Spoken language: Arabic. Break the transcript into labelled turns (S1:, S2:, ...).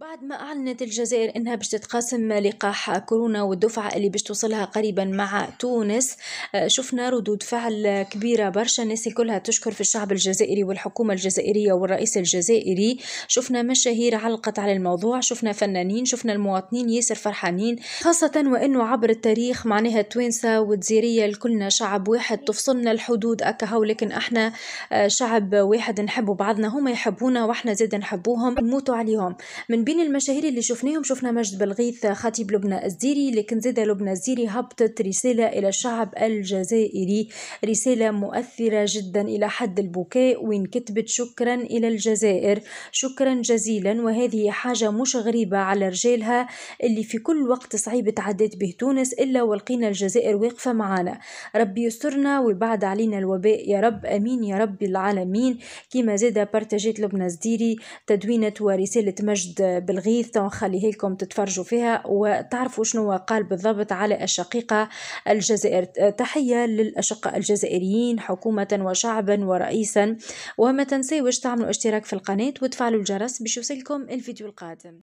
S1: بعد ما أعلنت الجزائر إنها باش تتقاسم لقاح كورونا والدفعة اللي باش توصلها قريبا مع تونس آه، شفنا ردود فعل كبيرة برشا الناس كلها تشكر في الشعب الجزائري والحكومة الجزائرية والرئيس الجزائري شفنا مشاهير علقت على الموضوع شفنا فنانين شفنا المواطنين ياسر فرحانين خاصة وإنه عبر التاريخ معناها التوينسة والجزيرية الكلنا شعب واحد تفصلنا الحدود أكهو لكن احنا آه، شعب واحد نحبوا بعضنا هما يحبونا واحنا زاد نحبوهم نموتوا عليهم من بين المشاهير اللي شفناهم شفنا مجد بلغيث خطيب لبنى الزيري لكن زاد لبنى الزيري هبطت رسالة إلى الشعب الجزائري رسالة مؤثرة جدا إلى حد البكاء وين كتبت شكرا إلى الجزائر شكرا جزيلا وهذه حاجة مش غريبة على رجالها اللي في كل وقت صعيب تعديت به تونس إلا ولقينا الجزائر واقفة معانا ربي يسترنا ويبعد علينا الوباء يا رب أمين يا رب العالمين كما زاد بارتاجات لبنى الزيري تدوينة ورسالة مجد بالغيث ونخليه لكم تتفرجوا فيها وتعرفوا شنو قال بالضبط على الشقيقة الجزائر تحية للأشقاء الجزائريين حكومة وشعبا ورئيسا وما تنسيوش تعملوا اشتراك في القناة وتفعلوا الجرس باش يوصلكم الفيديو القادم